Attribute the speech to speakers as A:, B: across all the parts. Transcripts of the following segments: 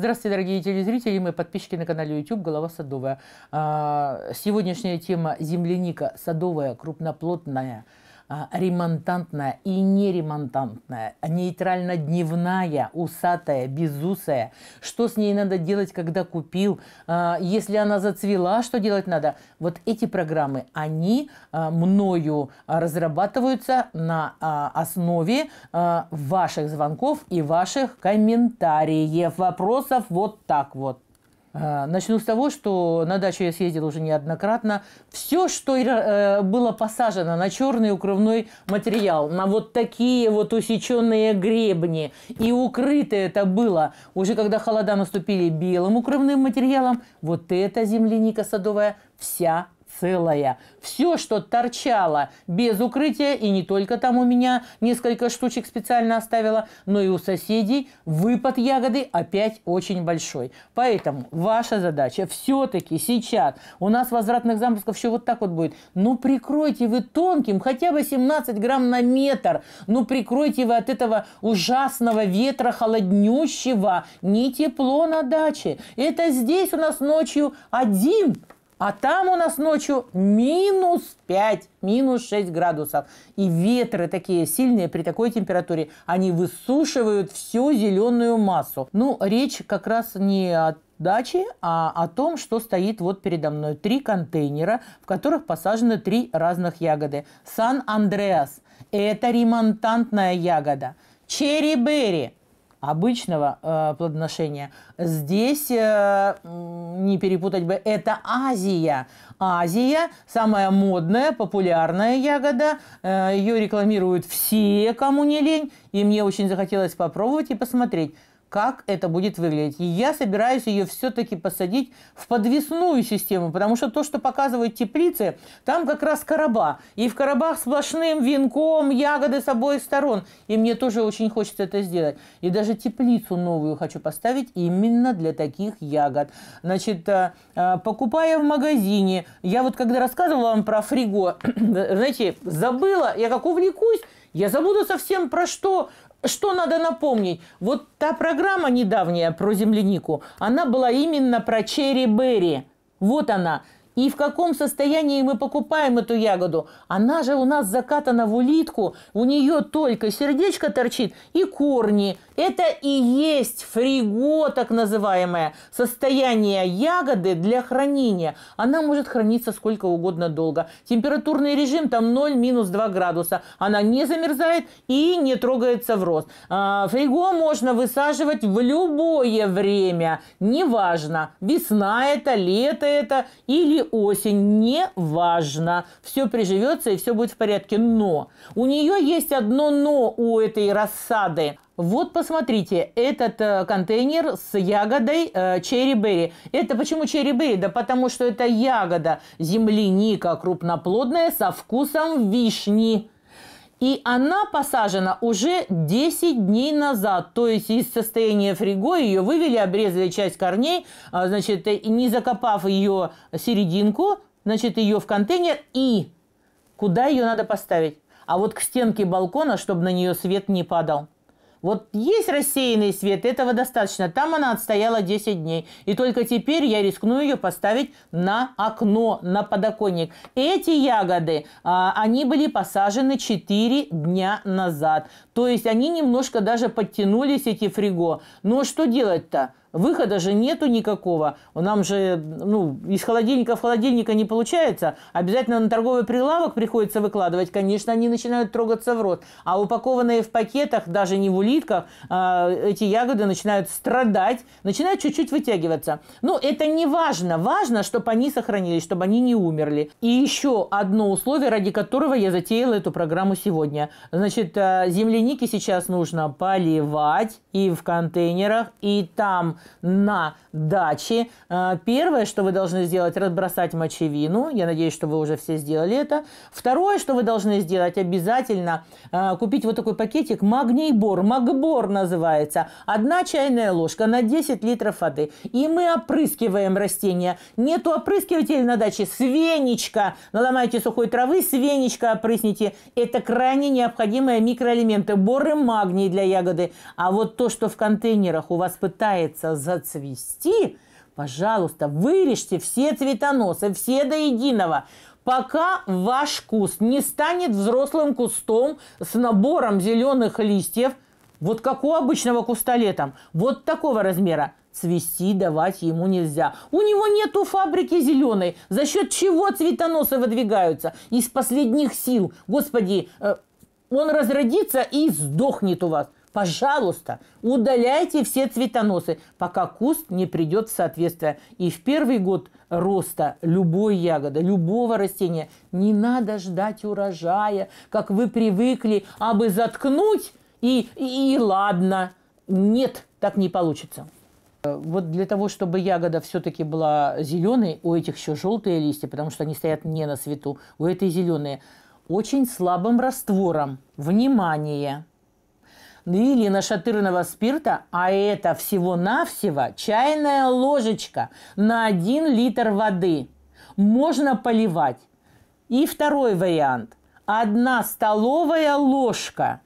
A: Здравствуйте, дорогие телезрители, и мои подписчики на канале YouTube «Голова садовая». А, сегодняшняя тема – земляника садовая, крупноплотная – а, ремонтантная и неремонтантная, а нейтрально-дневная, усатая, безусая. Что с ней надо делать, когда купил? А, если она зацвела, что делать надо? Вот эти программы, они мною разрабатываются на основе ваших звонков и ваших комментариев, вопросов вот так вот. А, начну с того, что на дачу я съездила уже неоднократно. Все, что э, было посажено на черный укрывной материал, на вот такие вот усеченные гребни, и укрыто это было, уже когда холода наступили белым укрывным материалом, вот эта земляника садовая вся целая, Все, что торчало без укрытия, и не только там у меня несколько штучек специально оставила, но и у соседей, выпад ягоды опять очень большой. Поэтому ваша задача все-таки сейчас, у нас возвратных заморозков еще вот так вот будет, ну прикройте вы тонким хотя бы 17 грамм на метр, ну прикройте вы от этого ужасного ветра холоднющего, не тепло на даче. Это здесь у нас ночью один а там у нас ночью минус 5, минус 6 градусов. И ветры такие сильные при такой температуре, они высушивают всю зеленую массу. Ну, речь как раз не о даче, а о том, что стоит вот передо мной. Три контейнера, в которых посажены три разных ягоды. Сан-Андреас – это ремонтантная ягода. Черри-берри обычного э, плодоношения. Здесь э, не перепутать бы, это Азия. Азия самая модная, популярная ягода. Э, ее рекламируют все, кому не лень. И мне очень захотелось попробовать и посмотреть как это будет выглядеть. И я собираюсь ее все-таки посадить в подвесную систему, потому что то, что показывают теплицы, там как раз короба. И в коробах сплошным венком ягоды с обоих сторон. И мне тоже очень хочется это сделать. И даже теплицу новую хочу поставить именно для таких ягод. Значит, э, э, покупая в магазине, я вот когда рассказывала вам про фриго, знаете, забыла, я как увлекусь, я забуду совсем про что, что надо напомнить. Вот та программа недавняя про землянику, она была именно про черри-берри. Вот она – и в каком состоянии мы покупаем эту ягоду. Она же у нас закатана в улитку, у нее только сердечко торчит и корни. Это и есть фриго, так называемое, состояние ягоды для хранения. Она может храниться сколько угодно долго. Температурный режим там 0-2 градуса. Она не замерзает и не трогается в рост. А, фриго можно высаживать в любое время, неважно, весна это, лето это или или осень, неважно. Все приживется и все будет в порядке. Но у нее есть одно но у этой рассады. Вот посмотрите, этот э, контейнер с ягодой э, черри-берри. Это почему черри-берри? Да потому что это ягода земляника крупноплодная со вкусом вишни. И она посажена уже 10 дней назад. То есть из состояния фриго ее вывели, обрезали часть корней, а, значит, э, не закопав ее серединку, значит, ее в контейнер и куда ее надо поставить. А вот к стенке балкона, чтобы на нее свет не падал. Вот есть рассеянный свет, этого достаточно. Там она отстояла 10 дней. И только теперь я рискну ее поставить на окно, на подоконник. Эти ягоды, а, они были посажены 4 дня назад. То есть они немножко даже подтянулись, эти фриго. Но что делать-то? Выхода же нету никакого. Нам же ну, из холодильника в холодильника не получается. Обязательно на торговый прилавок приходится выкладывать. Конечно, они начинают трогаться в рот. А упакованные в пакетах, даже не в улитках, а, эти ягоды начинают страдать, начинают чуть-чуть вытягиваться. Но это не важно. Важно, чтобы они сохранились, чтобы они не умерли. И еще одно условие, ради которого я затеяла эту программу сегодня. Значит, э, земляники сейчас нужно поливать и в контейнерах, и там на даче, э, первое, что вы должны сделать, разбросать мочевину. Я надеюсь, что вы уже все сделали это. Второе, что вы должны сделать, обязательно э, купить вот такой пакетик магнейбор. Магбор называется. Одна чайная ложка на 10 литров воды. И мы опрыскиваем растения. Нету опрыскивателя на даче. Свенечка. Наломайте сухой травы, свенечка опрысните. Это крайне необходимые микроэлементы. Бор и магний для ягоды. А вот то, что в контейнерах у вас пытается зацвести, пожалуйста, вырежьте все цветоносы, все до единого, пока ваш куст не станет взрослым кустом с набором зеленых листьев, вот как у обычного куста летом, вот такого размера. Цвести давать ему нельзя. У него нету фабрики зеленой, за счет чего цветоносы выдвигаются из последних сил. Господи, э, он разродится и сдохнет у вас. Пожалуйста, удаляйте все цветоносы, пока куст не придет в соответствие. И в первый год роста любой ягоды, любого растения не надо ждать урожая, как вы привыкли, а бы заткнуть и, и, и ладно. Нет, так не получится. Вот для того, чтобы ягода все-таки была зеленой, у этих еще желтые листья, потому что они стоят не на свету, у этой зеленые, очень слабым раствором. Внимание! или нашатырного спирта, а это всего-навсего чайная ложечка на 1 литр воды. Можно поливать. И второй вариант. Одна столовая ложка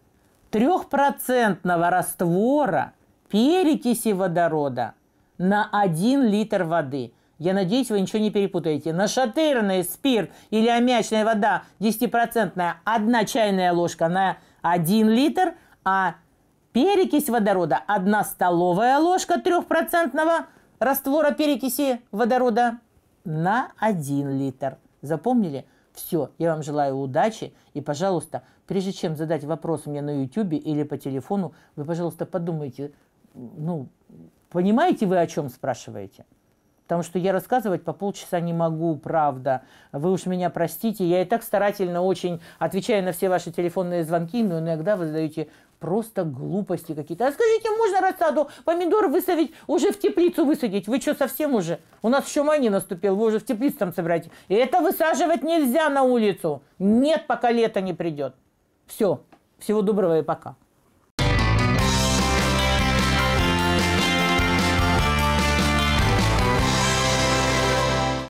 A: трехпроцентного раствора перекиси водорода на 1 литр воды. Я надеюсь, вы ничего не перепутаете. Нашатырный спирт или аммиачная вода 10% одна чайная ложка на 1 литр, а Перекись водорода – 1 столовая ложка 3% раствора перекиси водорода на 1 литр. Запомнили? Все, я вам желаю удачи. И, пожалуйста, прежде чем задать вопрос мне на YouTube или по телефону, вы, пожалуйста, подумайте, ну, понимаете вы, о чем спрашиваете? Потому что я рассказывать по полчаса не могу, правда. Вы уж меня простите, я и так старательно очень отвечаю на все ваши телефонные звонки, но иногда вы задаете просто глупости какие-то. А скажите, можно рассаду помидор высадить, уже в теплицу высадить? Вы что, совсем уже? У нас еще мани наступил, вы уже в теплицу там собираете. И это высаживать нельзя на улицу. Нет, пока лето не придет. Все. Всего доброго и пока.